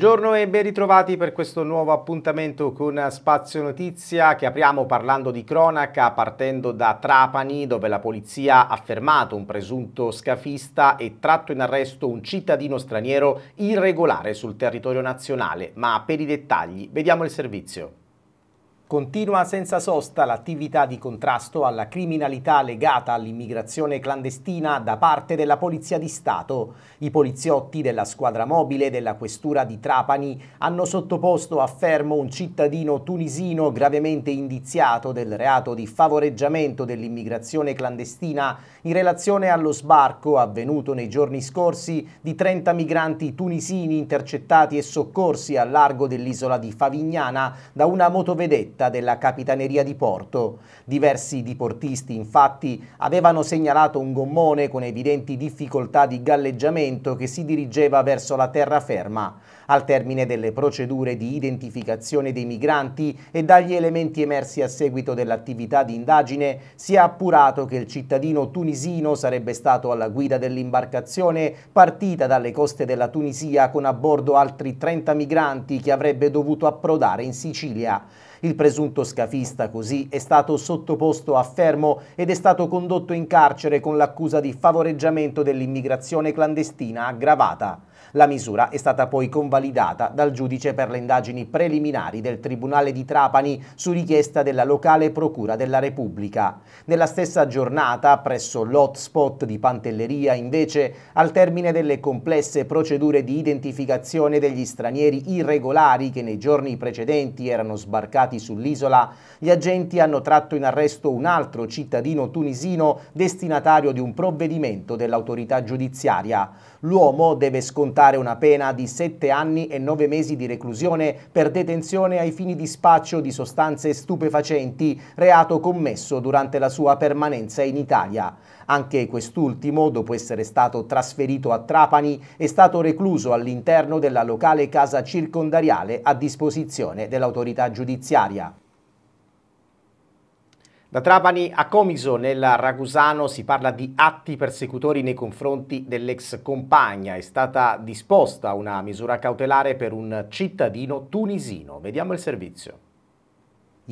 Buongiorno e ben ritrovati per questo nuovo appuntamento con Spazio Notizia che apriamo parlando di cronaca partendo da Trapani dove la polizia ha fermato un presunto scafista e tratto in arresto un cittadino straniero irregolare sul territorio nazionale. Ma per i dettagli vediamo il servizio. Continua senza sosta l'attività di contrasto alla criminalità legata all'immigrazione clandestina da parte della Polizia di Stato. I poliziotti della squadra mobile della Questura di Trapani hanno sottoposto a fermo un cittadino tunisino gravemente indiziato del reato di favoreggiamento dell'immigrazione clandestina in relazione allo sbarco avvenuto nei giorni scorsi di 30 migranti tunisini intercettati e soccorsi al largo dell'isola di Favignana da una motovedetta netta della Capitaneria di Porto. Diversi diportisti infatti avevano segnalato un gommone con evidenti difficoltà di galleggiamento che si dirigeva verso la terraferma. Al termine delle procedure di identificazione dei migranti e dagli elementi emersi a seguito dell'attività di indagine si è appurato che il cittadino tunisino sarebbe stato alla guida dell'imbarcazione partita dalle coste della Tunisia con a bordo altri 30 migranti che avrebbe dovuto approdare in Sicilia. Il presunto scafista così è stato sottoposto a fermo ed è stato condotto in carcere con l'accusa di favoreggiamento dell'immigrazione clandestina aggravata. La misura è stata poi convalidata dal giudice per le indagini preliminari del Tribunale di Trapani su richiesta della locale Procura della Repubblica. Nella stessa giornata, presso l'hotspot di Pantelleria, invece, al termine delle complesse procedure di identificazione degli stranieri irregolari che nei giorni precedenti erano sbarcati sull'isola, gli agenti hanno tratto in arresto un altro cittadino tunisino destinatario di un provvedimento dell'autorità giudiziaria. L'uomo deve scontare una pena di 7 anni e 9 mesi di reclusione per detenzione ai fini di spaccio di sostanze stupefacenti, reato commesso durante la sua permanenza in Italia. Anche quest'ultimo, dopo essere stato trasferito a Trapani, è stato recluso all'interno della locale casa circondariale a disposizione dell'autorità giudiziaria. Da Trapani a Comiso, nel Ragusano, si parla di atti persecutori nei confronti dell'ex compagna. È stata disposta una misura cautelare per un cittadino tunisino. Vediamo il servizio.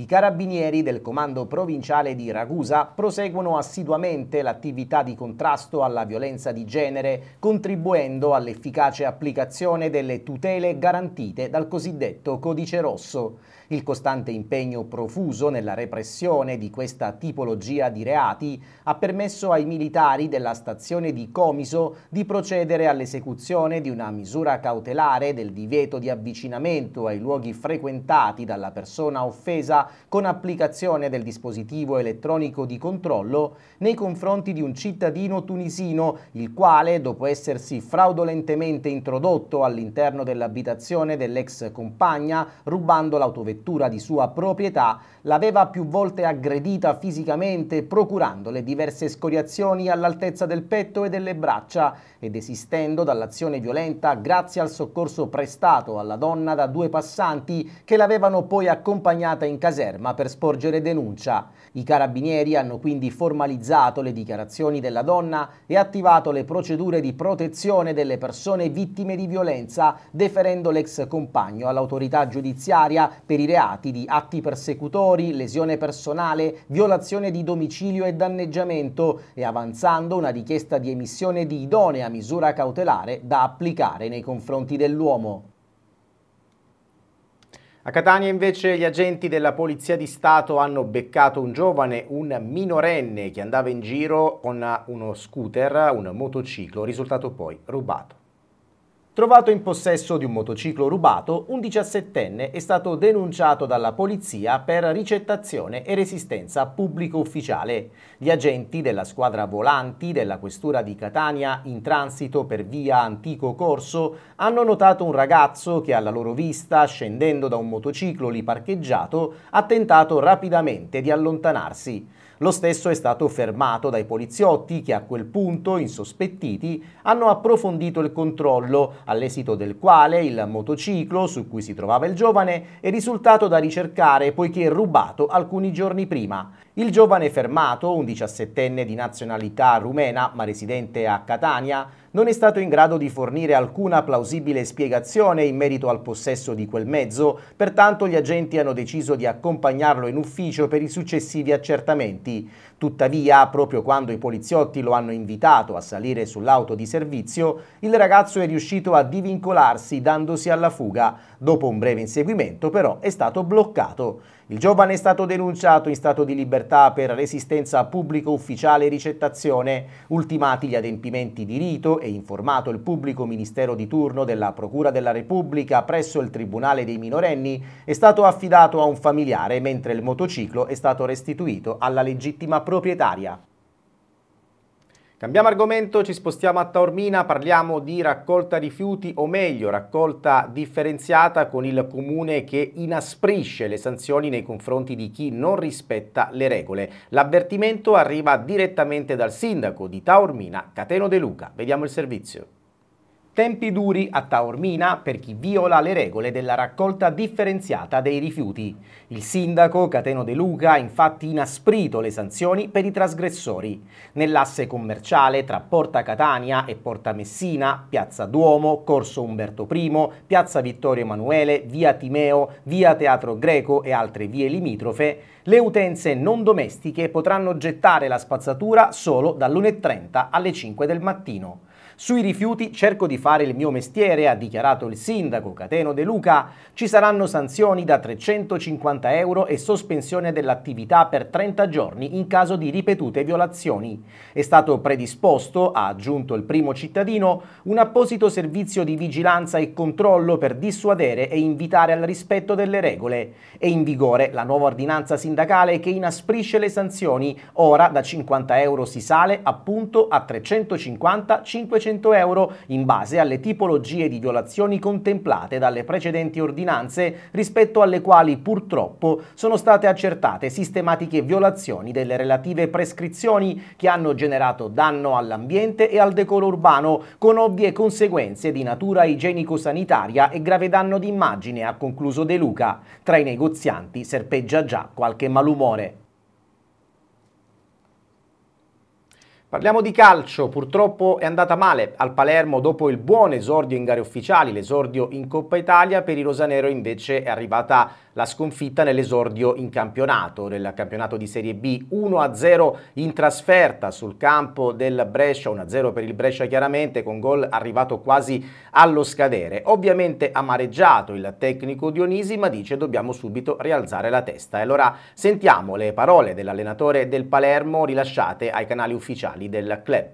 I carabinieri del comando provinciale di Ragusa proseguono assiduamente l'attività di contrasto alla violenza di genere, contribuendo all'efficace applicazione delle tutele garantite dal cosiddetto codice rosso. Il costante impegno profuso nella repressione di questa tipologia di reati ha permesso ai militari della stazione di Comiso di procedere all'esecuzione di una misura cautelare del divieto di avvicinamento ai luoghi frequentati dalla persona offesa con applicazione del dispositivo elettronico di controllo nei confronti di un cittadino tunisino, il quale, dopo essersi fraudolentemente introdotto all'interno dell'abitazione dell'ex compagna, rubando l'autovettura di sua proprietà, l'aveva più volte aggredita fisicamente, procurandole diverse scoriazioni all'altezza del petto e delle braccia, ed esistendo dall'azione violenta grazie al soccorso prestato alla donna da due passanti che l'avevano poi accompagnata in casa caserma per sporgere denuncia. I carabinieri hanno quindi formalizzato le dichiarazioni della donna e attivato le procedure di protezione delle persone vittime di violenza, deferendo l'ex compagno all'autorità giudiziaria per i reati di atti persecutori, lesione personale, violazione di domicilio e danneggiamento e avanzando una richiesta di emissione di idonea misura cautelare da applicare nei confronti dell'uomo. A Catania invece gli agenti della Polizia di Stato hanno beccato un giovane, un minorenne che andava in giro con uno scooter, un motociclo, risultato poi rubato. Trovato in possesso di un motociclo rubato, un 17enne è stato denunciato dalla polizia per ricettazione e resistenza pubblico ufficiale. Gli agenti della squadra volanti della questura di Catania in transito per via Antico Corso hanno notato un ragazzo che alla loro vista, scendendo da un motociclo lì parcheggiato, ha tentato rapidamente di allontanarsi. Lo stesso è stato fermato dai poliziotti che a quel punto, insospettiti, hanno approfondito il controllo, all'esito del quale il motociclo su cui si trovava il giovane è risultato da ricercare poiché rubato alcuni giorni prima. Il giovane fermato, un 17enne di nazionalità rumena ma residente a Catania, non è stato in grado di fornire alcuna plausibile spiegazione in merito al possesso di quel mezzo, pertanto gli agenti hanno deciso di accompagnarlo in ufficio per i successivi accertamenti. Tuttavia, proprio quando i poliziotti lo hanno invitato a salire sull'auto di servizio, il ragazzo è riuscito a divincolarsi dandosi alla fuga. Dopo un breve inseguimento, però, è stato bloccato. Il giovane è stato denunciato in stato di libertà per resistenza a pubblico ufficiale e ricettazione, ultimati gli adempimenti di rito e informato il pubblico ministero di turno della Procura della Repubblica presso il Tribunale dei minorenni, è stato affidato a un familiare mentre il motociclo è stato restituito alla legittima proprietaria. Cambiamo argomento, ci spostiamo a Taormina, parliamo di raccolta rifiuti o meglio raccolta differenziata con il comune che inasprisce le sanzioni nei confronti di chi non rispetta le regole. L'avvertimento arriva direttamente dal sindaco di Taormina, Cateno De Luca. Vediamo il servizio. Tempi duri a Taormina per chi viola le regole della raccolta differenziata dei rifiuti. Il sindaco Cateno De Luca ha infatti inasprito le sanzioni per i trasgressori. Nell'asse commerciale tra Porta Catania e Porta Messina, Piazza Duomo, Corso Umberto I, Piazza Vittorio Emanuele, Via Timeo, Via Teatro Greco e altre vie limitrofe, le utenze non domestiche potranno gettare la spazzatura solo dall'1.30 alle 5 del mattino. Sui rifiuti cerco di fare il mio mestiere, ha dichiarato il sindaco Cateno De Luca. Ci saranno sanzioni da 350 euro e sospensione dell'attività per 30 giorni in caso di ripetute violazioni. È stato predisposto, ha aggiunto il primo cittadino, un apposito servizio di vigilanza e controllo per dissuadere e invitare al rispetto delle regole. È in vigore la nuova ordinanza sindacale che inasprisce le sanzioni. Ora da 50 euro si sale appunto a 350-500 500 euro in base alle tipologie di violazioni contemplate dalle precedenti ordinanze rispetto alle quali purtroppo sono state accertate sistematiche violazioni delle relative prescrizioni che hanno generato danno all'ambiente e al decoro urbano con ovvie conseguenze di natura igienico-sanitaria e grave danno d'immagine, ha concluso De Luca. Tra i negozianti serpeggia già qualche malumore. Parliamo di calcio, purtroppo è andata male al Palermo dopo il buon esordio in gare ufficiali, l'esordio in Coppa Italia, per i Rosanero invece è arrivata la sconfitta nell'esordio in campionato, nel campionato di Serie B 1-0 in trasferta sul campo del Brescia, 1-0 per il Brescia chiaramente con gol arrivato quasi allo scadere. Ovviamente amareggiato il tecnico Dionisi ma dice dobbiamo subito rialzare la testa. E allora sentiamo le parole dell'allenatore del Palermo rilasciate ai canali ufficiali finali del club.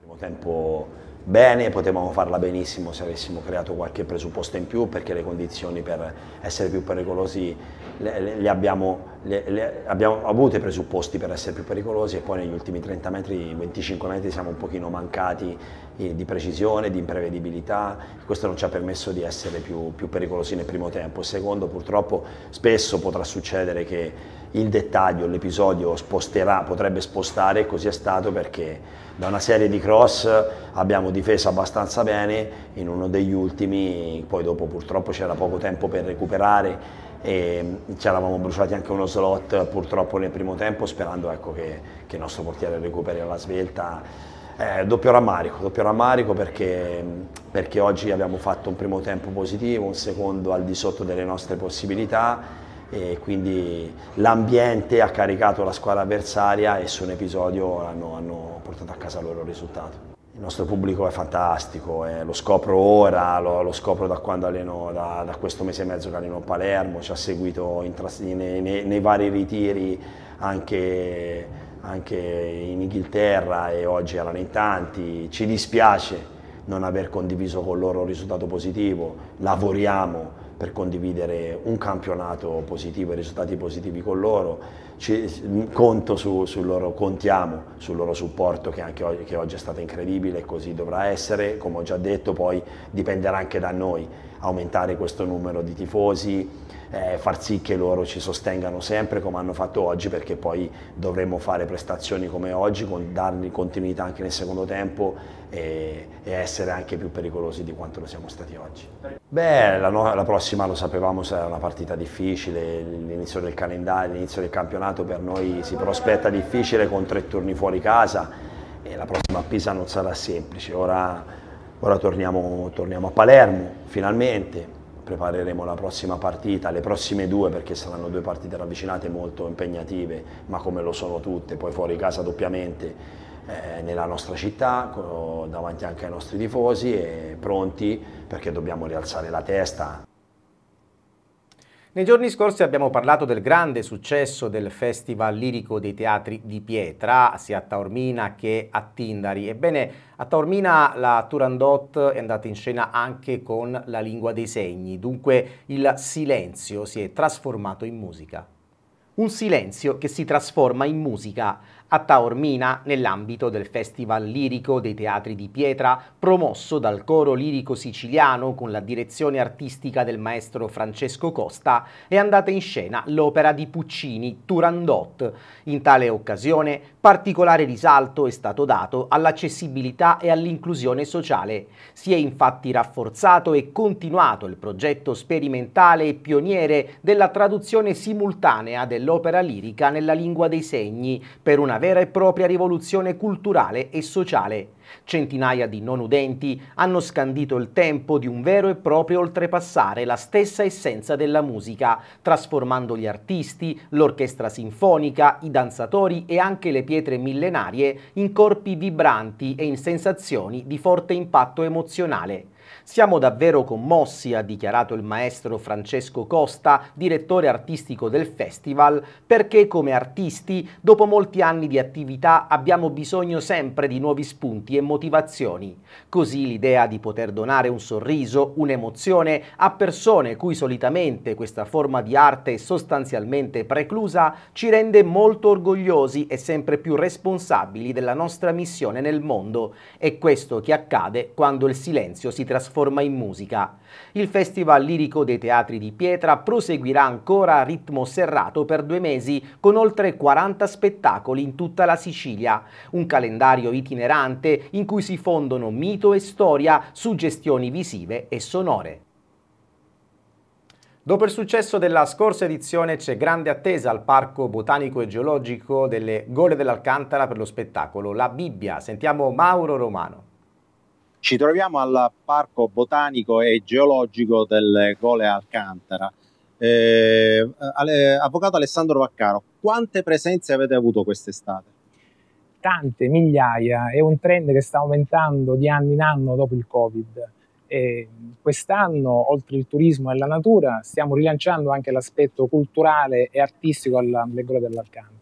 Primo tempo bene, potevamo farla benissimo se avessimo creato qualche presupposto in più perché le condizioni per essere più pericolosi le, le, le abbiamo, le, abbiamo avute presupposti per essere più pericolosi e poi negli ultimi 30 metri, 25 metri siamo un pochino mancati eh, di precisione, di imprevedibilità, questo non ci ha permesso di essere più, più pericolosi nel primo tempo. Secondo purtroppo spesso potrà succedere che il dettaglio, l'episodio sposterà, potrebbe spostare e così è stato perché da una serie di cross abbiamo difeso abbastanza bene in uno degli ultimi, poi dopo purtroppo c'era poco tempo per recuperare e mm, ci eravamo bruciati anche uno slot purtroppo nel primo tempo sperando ecco, che, che, il nostro portiere recuperi alla svelta. Eh, doppio rammarico, doppio rammarico perché, mm, perché oggi abbiamo fatto un primo tempo positivo, un secondo al di sotto delle nostre possibilità e quindi l'ambiente ha caricato la squadra avversaria e su un episodio hanno, hanno portato a casa loro il risultato. Il nostro pubblico è fantastico, eh, lo scopro ora, lo, lo, scopro da quando alleno, da, da, questo mese e mezzo che alleno a Palermo, ci ha seguito in, nei, nei, nei, vari ritiri anche, anche, in Inghilterra e oggi erano in tanti. Ci dispiace non aver condiviso con loro un risultato positivo, lavoriamo, per condividere un campionato positivo e risultati positivi con loro ci, conto su, su, loro, contiamo sul loro supporto che anche oggi, che oggi è stato incredibile e così dovrà essere, come ho già detto poi dipenderà anche da noi aumentare questo numero di tifosi, eh, far sì che loro ci sostengano sempre come hanno fatto oggi perché poi dovremmo fare prestazioni come oggi, con, dargli continuità anche nel secondo tempo e, e, essere anche più pericolosi di quanto lo siamo stati oggi. Beh, la, no la prossima lo sapevamo sarà una partita difficile, l'inizio del calendario, l'inizio del campionato campionato per noi si prospetta difficile con tre turni fuori casa e la prossima Pisa non sarà semplice. Ora, ora torniamo, torniamo a Palermo, finalmente, prepareremo la prossima partita, le prossime due perché saranno due partite ravvicinate molto impegnative, ma come lo sono tutte, poi fuori casa doppiamente eh, nella nostra città, davanti anche ai nostri tifosi e pronti perché dobbiamo rialzare la testa. Nei giorni scorsi abbiamo parlato del grande successo del Festival Lirico dei Teatri di Pietra, sia a Taormina che a Tindari. Ebbene, a Taormina la Turandot è andata in scena anche con la lingua dei segni, dunque il silenzio si è trasformato in musica. Un silenzio che si trasforma in musica a Taormina nell'ambito del Festival Lirico dei Teatri di Pietra, promosso dal Coro Lirico Siciliano con la direzione artistica del maestro Francesco Costa, è andata in scena l'opera di Puccini Turandot. In tale occasione particolare risalto è stato dato all'accessibilità e all'inclusione sociale. Si è infatti rafforzato e continuato il progetto sperimentale e pioniere della traduzione simultanea dell'opera lirica nella lingua dei segni per una vera e propria rivoluzione culturale e sociale. Centinaia di non udenti hanno scandito il tempo di un vero e proprio oltrepassare la stessa essenza della musica, trasformando gli artisti, l'orchestra sinfonica, i danzatori e anche le pietre millenarie in corpi vibranti e in sensazioni di forte impatto emozionale. Siamo davvero commossi, ha dichiarato il maestro Francesco Costa, direttore artistico del festival, perché come artisti, dopo molti anni di attività, abbiamo bisogno sempre di nuovi spunti e motivazioni. Così l'idea di poter donare un sorriso, un'emozione a persone cui solitamente questa forma di arte è sostanzialmente preclusa, ci rende molto orgogliosi e sempre più responsabili della nostra missione nel mondo. È questo che accade quando il silenzio si trasforma trasforma in musica. Il Festival Lirico dei Teatri di Pietra proseguirà ancora a ritmo serrato per due mesi con oltre 40 spettacoli in tutta la Sicilia, un calendario itinerante in cui si fondono mito e storia, suggestioni visive e sonore. Dopo il successo della scorsa edizione c'è grande attesa al Parco Botanico e Geologico delle Gole dell'Alcantara per lo spettacolo La Bibbia. Sentiamo Mauro Romano. Ci troviamo al Parco Botanico e Geologico del Gole Alcantara. Eh, avvocato Alessandro Vaccaro, quante presenze avete avuto quest'estate? Tante, migliaia, è un trend che sta aumentando di anno in anno dopo il Covid. quest'anno, oltre il turismo e la natura, stiamo rilanciando anche l'aspetto culturale e artistico alle Gole dell'Alcantara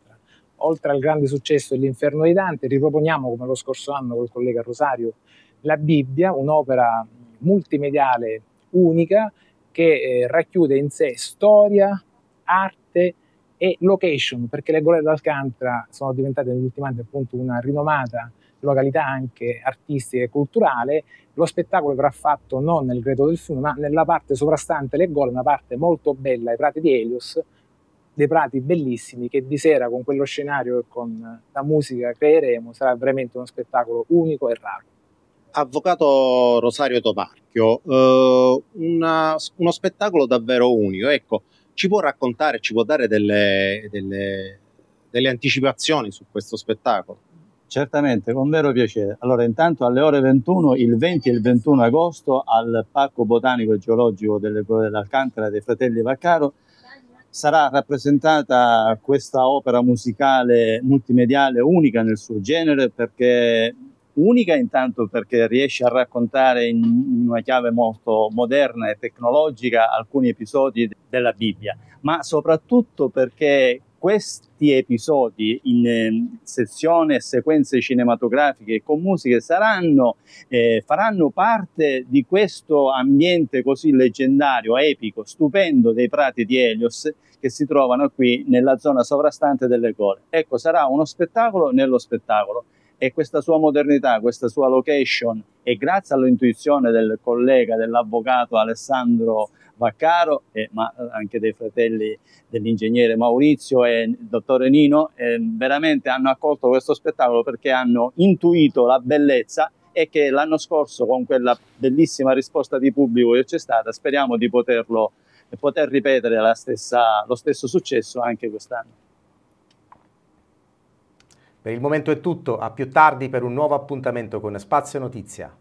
oltre al grande successo dell'Inferno di Dante, riproponiamo come lo scorso anno col collega Rosario la Bibbia, un'opera multimediale unica che eh, racchiude in sé storia, arte e location, perché le Gole d'Alcantara sono diventate negli ultimi anni appunto una rinomata località anche artistica e culturale. Lo spettacolo verrà fatto non nel greto del fiume, ma nella parte sovrastante le Gole, una parte molto bella i prati di Helios, dei prati bellissimi che di sera con quello scenario e con la musica creeremo sarà veramente uno spettacolo unico e raro. Avvocato Rosario Toparchio, eh, una, uno spettacolo davvero unico. Ecco, ci può raccontare, ci può dare delle, delle, delle anticipazioni su questo spettacolo? Certamente, con vero piacere. Allora, intanto alle ore 21, il 20 e il 21 agosto, al Parco Botanico e Geologico dell'Alcantara dei Fratelli Vaccaro, sarà rappresentata questa opera musicale multimediale unica nel suo genere perché unica intanto perché riesce a raccontare in, una chiave molto moderna e tecnologica alcuni episodi della Bibbia, ma soprattutto perché questi episodi in ehm, sezione e sequenze cinematografiche con musiche saranno, eh, faranno parte di questo ambiente così leggendario, epico, stupendo dei prati di Helios che si trovano qui nella zona sovrastante delle gole. Ecco, sarà uno spettacolo nello spettacolo e questa sua modernità, questa sua location e grazie all'intuizione del collega, dell'avvocato Alessandro Vaccaro, eh, ma anche dei fratelli dell'ingegnere Maurizio e il dottore Nino, eh, veramente hanno accolto questo spettacolo perché hanno intuito la bellezza e che l'anno scorso con quella bellissima risposta di pubblico che c'è stata speriamo di poterlo, poter ripetere stessa, lo stesso successo anche quest'anno. Per il momento è tutto, a più tardi per un nuovo appuntamento con Spazio Notizia.